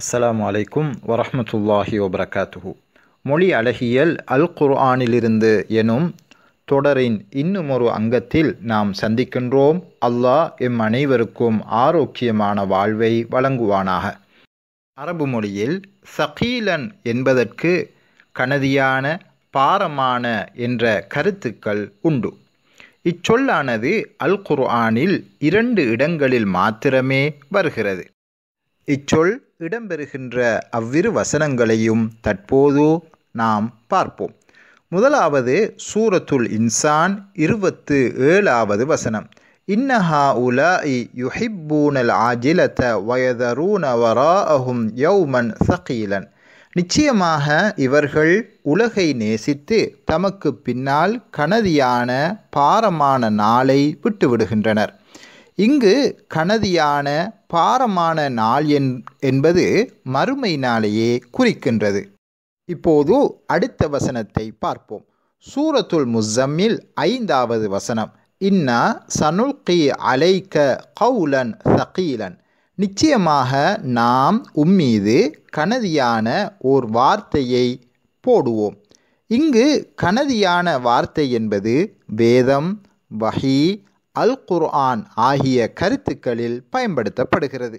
அஸ்லாம் வலைக்கும் வரமத்துல்லாஹி வபரகாத்துஹு மொழி அழகியல் அல் குர்ஆனிலிருந்து எனும் தொடரின் இன்னுமொரு அங்கத்தில் நாம் சந்திக்கின்றோம் அல்லாஹ் எம் அனைவருக்கும் ஆரோக்கியமான வாழ்வை வழங்குவானாக அரபு மொழியில் சகீலன் என்பதற்கு கனதியான பாரமான என்ற கருத்துக்கள் உண்டு இச்சொல்லானது அல் குர்ஆனில் இரண்டு இடங்களில் மாத்திரமே வருகிறது இச்சொல் இடம்பெறுகின்ற அவ்விரு வசனங்களையும் தற்போது நாம் பார்ப்போம் முதலாவது சூரத்துல் இன்சான் இருபத்து ஏழாவது வசனம் இன்னஹா இ யுஹிப்பூனல் ஆஜிலத்த வயதரூன அஹும் யௌமன் சகீலன் நிச்சயமாக இவர்கள் உலகை நேசித்து தமக்கு பின்னால் கனதியான பாரமான நாளை விட்டுவிடுகின்றனர் இங்கு கனதியான பாரமான நாள் என் என்பது மறுமை நாளையே குறிக்கின்றது இப்போது அடுத்த வசனத்தை பார்ப்போம் சூரத்துல் முசம்மில் ஐந்தாவது வசனம் இன்னா சனுல்கி அலைக்க கவுலன் சகீலன் நிச்சயமாக நாம் உம்மீது கனதியான ஓர் வார்த்தையை போடுவோம் இங்கு கனதியான வார்த்தை என்பது வேதம் வஹி அல் குர்ஆன் ஆகிய கருத்துக்களில் பயன்படுத்தப்படுகிறது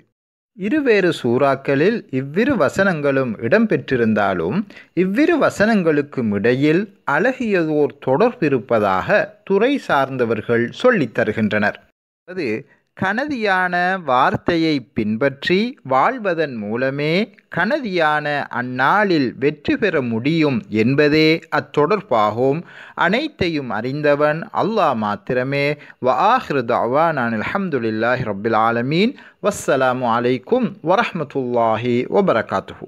இருவேறு சூறாக்களில் இவ்விரு வசனங்களும் இடம்பெற்றிருந்தாலும் இவ்விரு வசனங்களுக்கும் இடையில் அழகியதோர் தொடர்பிருப்பதாக துறை சார்ந்தவர்கள் சொல்லித் தருகின்றனர் அது கனதியான வார்த்தையை பின்பற்றி வாழ்வதன் மூலமே கனதியான அந்நாளில் வெற்றி பெற முடியும் என்பதே அத்தொடர்பாகும் அனைத்தையும் அறிந்தவன் அல்லாஹ் மாத்திரமே வ ஆஹ்ரு நான் அலமதுல்லாஹி ரபுல் ஆலமீன் வஸ்ஸலாமு அலைக்கும் வரமத்துல்லாஹி வபரகாத்துஹூ